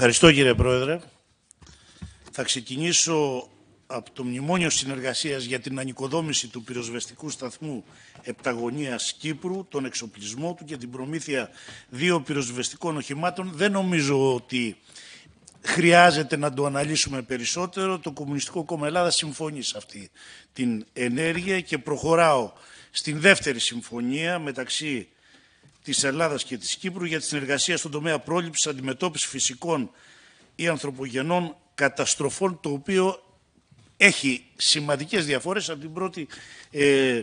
Ευχαριστώ κύριε Πρόεδρε. Θα ξεκινήσω από το Μνημόνιο Συνεργασίας για την ανοικοδόμηση του πυροσβεστικού σταθμού Επταγωνίας Κύπρου, τον εξοπλισμό του και την προμήθεια δύο πυροσβεστικών οχημάτων. Δεν νομίζω ότι χρειάζεται να το αναλύσουμε περισσότερο. Το Κομμουνιστικό Κόμμα Ελλάδας συμφωνεί σε αυτή την ενέργεια και προχωράω στην δεύτερη συμφωνία μεταξύ Της Ελλάδας και της Κύπρου για τη συνεργασία στον τομέα πρόληψης αντιμετώπισης φυσικών ή ανθρωπογενών καταστροφών, το οποίο έχει σημαντικές διαφορές από, την πρώτη, ε,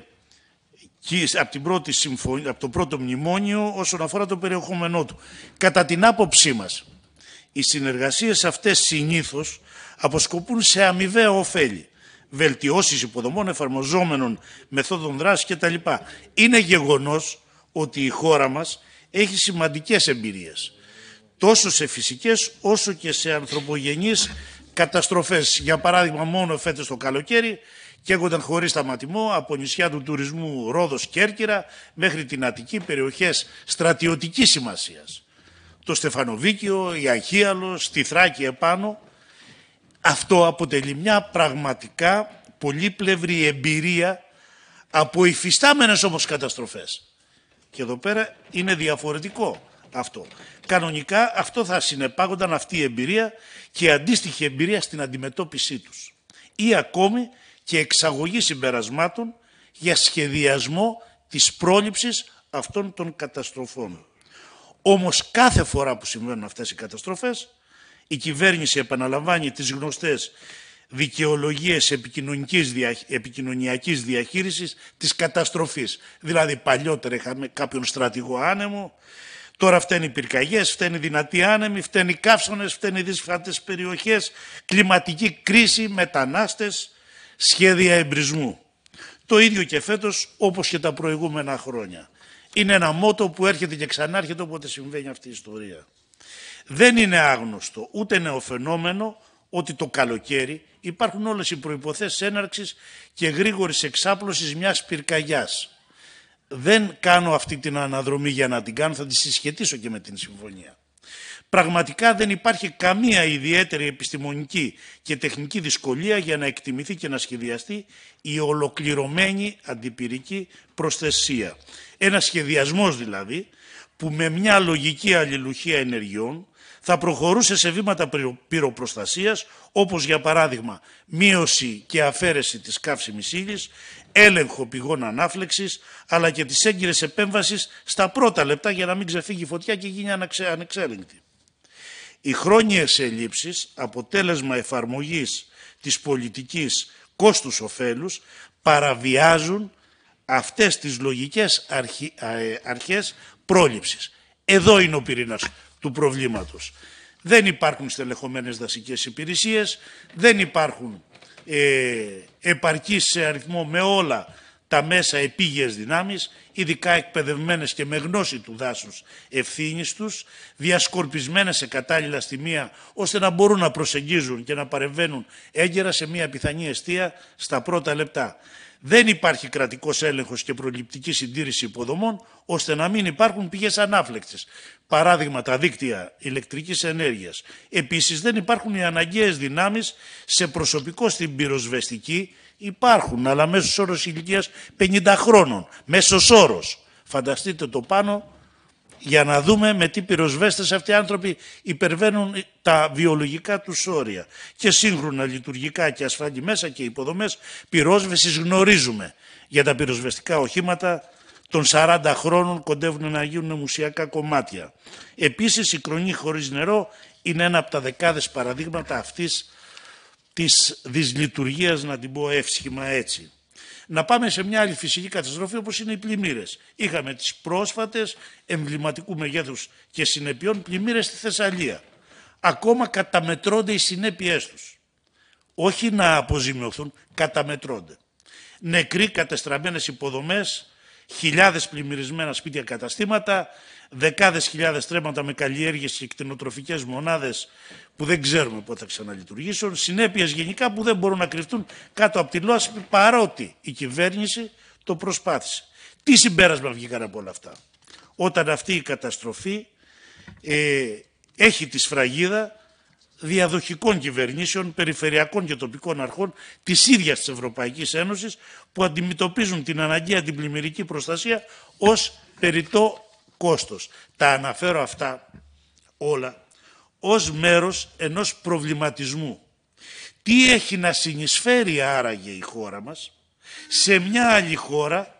από, την πρώτη συμφωνία, από το πρώτο μνημόνιο όσον αφορά το περιεχόμενό του. Κατά την άποψή μας, οι συνεργασίες αυτές συνήθως αποσκοπούν σε αμοιβαία ωφέλη βελτιώσεις υποδομών, εφαρμοζόμενων μεθόδων δράσης κτλ. Είναι γεγονός ότι η χώρα μας έχει σημαντικές εμπειρίες τόσο σε φυσικές όσο και σε ανθρωπογενείς καταστροφές. Για παράδειγμα μόνο φέτος το καλοκαίρι καίγονταν χωρίς σταματημό από νησιά του τουρισμού Ρόδος Κέρκυρα μέχρι την Αττική περιοχές στρατιωτικής σημασίας. Το Στεφανοβίκιο, η Αχίαλος, τη Θράκη επάνω. Αυτό αποτελεί μια πραγματικά πολύπλευρη εμπειρία από υφιστάμενες όμως καταστροφές. Και εδώ πέρα είναι διαφορετικό αυτό. Κανονικά αυτό θα συνεπάγονταν αυτή η εμπειρία και η αντίστοιχη εμπειρία στην αντιμετώπιση τους. Ή ακόμη και εξαγωγή συμπερασμάτων για σχεδιασμό της πρόληψης αυτών των καταστροφών. Όμως κάθε φορά που συμβαίνουν αυτές οι καταστροφές, η κυβέρνηση επαναλαμβάνει τις γνωστές δικαιολογίες επικοινωνικής, επικοινωνιακής διαχείρισης της καταστροφής. Δηλαδή παλιότερα είχαμε κάποιον στρατηγό άνεμο, τώρα φταίνει οι πυρκαγιές, φταίνει δυνατοί άνεμοι, φταίνει οι καύσονες, φταίνει οι δύσφατες περιοχές, κλιματική κρίση, μετανάστες, σχέδια εμπρισμού. Το ίδιο και φέτος όπως και τα προηγούμενα χρόνια. Είναι ένα μότο που έρχεται και ξανάρχεται όποτε συμβαίνει αυτή η ιστορία. Δεν είναι άγνωστο ούτε νεοφαινόμενο, ότι το καλοκαίρι υπάρχουν όλες οι προϋποθέσεις έναρξης και γρήγορης εξάπλωσης μιας πυρκαγιάς. Δεν κάνω αυτή την αναδρομή για να την κάνω, θα τη συσχετίσω και με την συμφωνία. Πραγματικά δεν υπάρχει καμία ιδιαίτερη επιστημονική και τεχνική δυσκολία για να εκτιμηθεί και να σχεδιαστεί η ολοκληρωμένη αντιπυρική προσθεσία. Ένας σχεδιασμός δηλαδή που με μια λογική αλληλουχία ενεργειών θα προχωρούσε σε βήματα πυροπροστασίας, όπως για παράδειγμα μείωση και αφαίρεση της καύσιμης ύλης, έλεγχο πηγών ανάφλεξης, αλλά και τις έγκυρες επέμβασης στα πρώτα λεπτά για να μην ξεφύγει η φωτιά και γίνει ανεξέλεγκτη. Οι χρόνιες ελλείψεις, αποτέλεσμα εφαρμογής της πολιτικής κόστους ωφέλους, παραβιάζουν αυτές τις λογικές αρχι... Ε, αρχές πρόληψης. Εδώ είναι ο πυρήνας του προβλήματος. Δεν υπάρχουν στελεχωμένες δασικές υπηρεσίες, δεν υπάρχουν ε, επαρκείς σε αριθμό με όλα τα μέσα επίγειες δυνάμεις, ειδικά εκπαιδευμένες και με γνώση του δάσους ευθύνης τους, διασκορπισμένες σε κατάλληλα στιμία, ώστε να μπορούν να προσεγγίζουν και να παρεμβαίνουν έγκαιρα σε μια πιθανή αιστεία στα πρώτα λεπτά. Δεν υπάρχει κρατικός έλεγχος και προληπτική συντήρηση υποδομών, ώστε να μην υπάρχουν πηγές ανάφλεκτη. Παράδειγμα, τα δίκτυα ηλεκτρικής ενέργειας. Επίσης, δεν υπάρχουν οι αναγκαίες δυνάμεις σε προσωπικό στην πυροσβεστική. Υπάρχουν, αλλά μέσος όρος ηλικίας 50 χρόνων. Μέσος όρος. Φανταστείτε το πάνω για να δούμε με τι πυροσβέστες αυτοί οι άνθρωποι υπερβαίνουν τα βιολογικά τους όρια. Και σύγχρονα λειτουργικά και ασφαλή μέσα και υποδομές πυρόσβεσης γνωρίζουμε. Για τα πυροσβεστικά οχήματα των 40 χρόνων κοντεύουν να γίνουν μουσιακά κομμάτια. Επίσης η κρονή χωρίς νερό είναι ένα από τα δεκάδες παραδείγματα αυτής της δυσλειτουργίας, να την πω εύσχημα έτσι να πάμε σε μια άλλη φυσική καταστροφή όπως είναι οι πλημμύρες. Είχαμε τις πρόσφατες εμβληματικού μεγέθους και συνεπειών πλημμύρες στη Θεσσαλία. Ακόμα καταμετρώνται οι συνέπειές τους. Όχι να αποζημιωθούν, καταμετρώνται. Νεκροί, κατεστραμμένες υποδομές, χιλιάδες πλημμυρισμένα σπίτια καταστήματα, δεκάδες χιλιάδες τρέματα με καλλιέργειες και κτηνοτροφικές μονάδες που δεν ξέρουμε πότε θα ξαναλειτουργήσουν, συνέπειες γενικά που δεν μπορούν να κρυφτούν κάτω από τη λόσπη παρότι η κυβέρνηση το προσπάθησε. Τι συμπέρασμα βγήκαν από όλα αυτά. Όταν αυτή η καταστροφή ε, έχει τη σφραγίδα διαδοχικών κυβερνήσεων, περιφερειακών και τοπικών αρχών της ίδιας της Ευρωπαϊκής Ένωσης που αντιμετωπίζουν την αναγκαία την πλημμυρική προστασία ως περιττό κόστος. Τα αναφέρω αυτά όλα ως μέρος ενός προβληματισμού. Τι έχει να συνεισφέρει άραγε η χώρα μας σε μια άλλη χώρα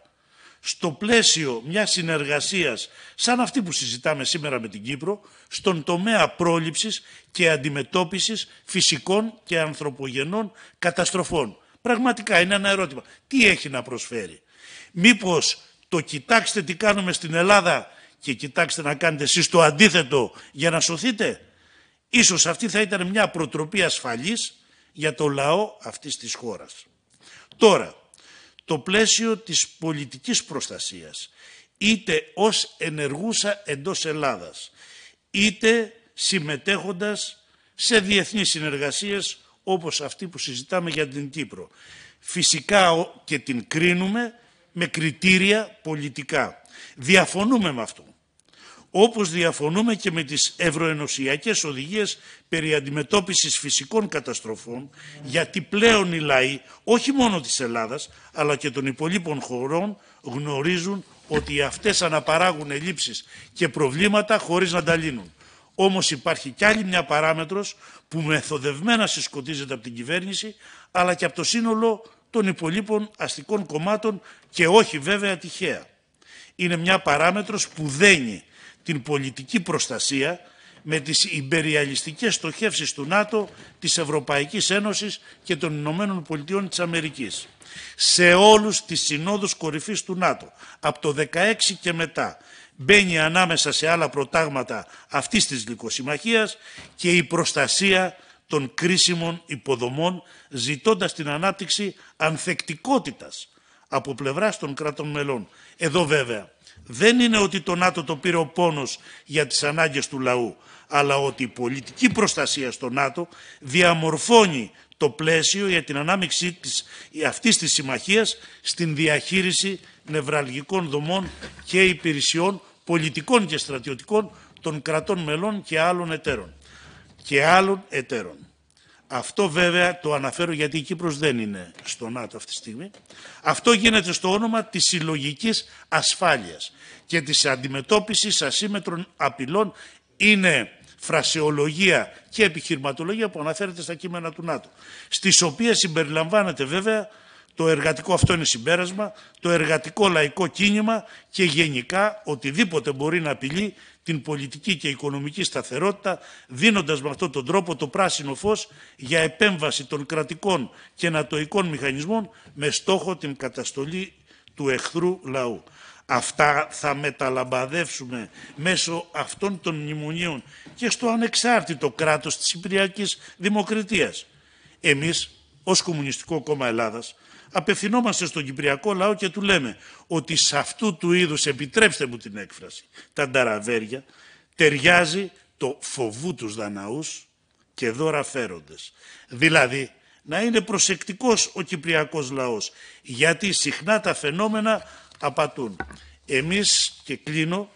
στο πλαίσιο μιας συνεργασίας σαν αυτή που συζητάμε σήμερα με την Κύπρο στον τομέα πρόληψης και αντιμετώπισης φυσικών και ανθρωπογενών καταστροφών. Πραγματικά είναι ένα ερώτημα. Τι έχει να προσφέρει. Μήπως το κοιτάξτε τι κάνουμε στην Ελλάδα και κοιτάξτε να κάνετε εσείς το αντίθετο για να σωθείτε. Ίσως αυτή θα ήταν μια προτροπή ασφαλής για το λαό αυτής της χώρας. Τώρα, το πλαίσιο της πολιτικής προστασίας, είτε ως ενεργούσα εντός Ελλάδας, είτε συμμετέχοντας σε διεθνείς συνεργασίες όπως αυτή που συζητάμε για την Κύπρο. Φυσικά και την κρίνουμε με κριτήρια πολιτικά. Διαφωνούμε με αυτόν όπως διαφωνούμε και με τις ευρωενωσιακές οδηγίες περί αντιμετώπισης φυσικών καταστροφών, γιατί πλέον οι λαοί, όχι μόνο της Ελλάδας, αλλά και των υπολείπων χωρών, γνωρίζουν ότι αυτές αναπαράγουν ελλείψεις και προβλήματα χωρίς να τα λύνουν. Όμως υπάρχει κι άλλη μια παράμετρος που μεθοδευμένα συσκοτίζεται από την κυβέρνηση, αλλά και από το σύνολο των υπολείπων αστικών κομμάτων και όχι βέβαια τυχαία. Είναι μια παράμετρος που δένει την πολιτική προστασία με τις υπεριαλιστικές στοχεύσεις του ΝΑΤΟ, της Ευρωπαϊκής Ένωσης και των Ηνωμένων Πολιτειών της Αμερικής. Σε όλους τις συνόδους κορυφής του ΝΑΤΟ, από το 16 και μετά, μπαίνει ανάμεσα σε άλλα προτάγματα αυτής της λικοσυμμαχίας και η προστασία των κρίσιμων υποδομών, ζητώντας την ανάπτυξη ανθεκτικότητας από πλευράς των κρατών μελών. Εδώ βέβαια δεν είναι ότι το ΝΑΤΟ το πήρε ο πόνος για τις ανάγκες του λαού, αλλά ότι η πολιτική προστασία στο ΝΑΤΟ διαμορφώνει το πλαίσιο για την ανάμειξή της, αυτής της συμμαχίας στην διαχείριση νευραλγικών δομών και υπηρεσιών πολιτικών και στρατιωτικών των κρατών μελών και άλλων εταίρων. Και άλλων εταίρων. Αυτό βέβαια το αναφέρω γιατί η Κύπρος δεν είναι στο ΝΑΤΟ αυτή τη στιγμή. Αυτό γίνεται στο όνομα της συλλογικής ασφάλειας και της αντιμετώπισης ασύμετρων απειλών είναι φρασιολογία και επιχειρηματολογία που αναφέρεται στα κείμενα του ΝΑΤΟ, στις οποίες συμπεριλαμβάνεται βέβαια το εργατικό αυτό είναι συμπέρασμα, το εργατικό λαϊκό κίνημα και γενικά οτιδήποτε μπορεί να απειλεί την πολιτική και οικονομική σταθερότητα, δίνοντας με αυτόν τον τρόπο το πράσινο φως για επέμβαση των κρατικών και νατοικών μηχανισμών με στόχο την καταστολή του εχθρού λαού. Αυτά θα μεταλαμπαδεύσουμε μέσω αυτών των μνημονίων και στο ανεξάρτητο κράτος της Κυπριακής Δημοκρατίας. Εμείς, ως Κομμουνιστικό Κόμμα Ελλάδας, απευθυνόμαστε στον Κυπριακό λαό και του λέμε ότι σε αυτού του είδους, επιτρέψτε μου την έκφραση, τα νταραβέρια, ταιριάζει το φοβού τους δαναούς και δώρα φέροντες. Δηλαδή, να είναι προσεκτικός ο Κυπριακός λαός, γιατί συχνά τα φαινόμενα απατούν. Εμείς, και κλείνω,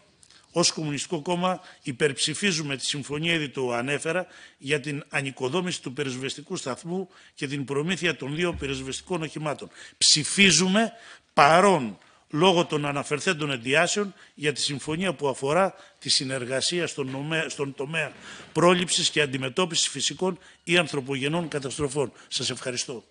Ως Κομμουνιστικό Κόμμα υπερψηφίζουμε τη συμφωνία ήδη το ανέφερα για την ανοικοδόμηση του περισβεστικού σταθμού και την προμήθεια των δύο περισβεστικών οχημάτων. Ψηφίζουμε παρόν λόγω των αναφερθέντων εντιάσεων για τη συμφωνία που αφορά τη συνεργασία στον, στον τομέα πρόληψης και αντιμετώπισης φυσικών ή ανθρωπογενών καταστροφών. Σας ευχαριστώ.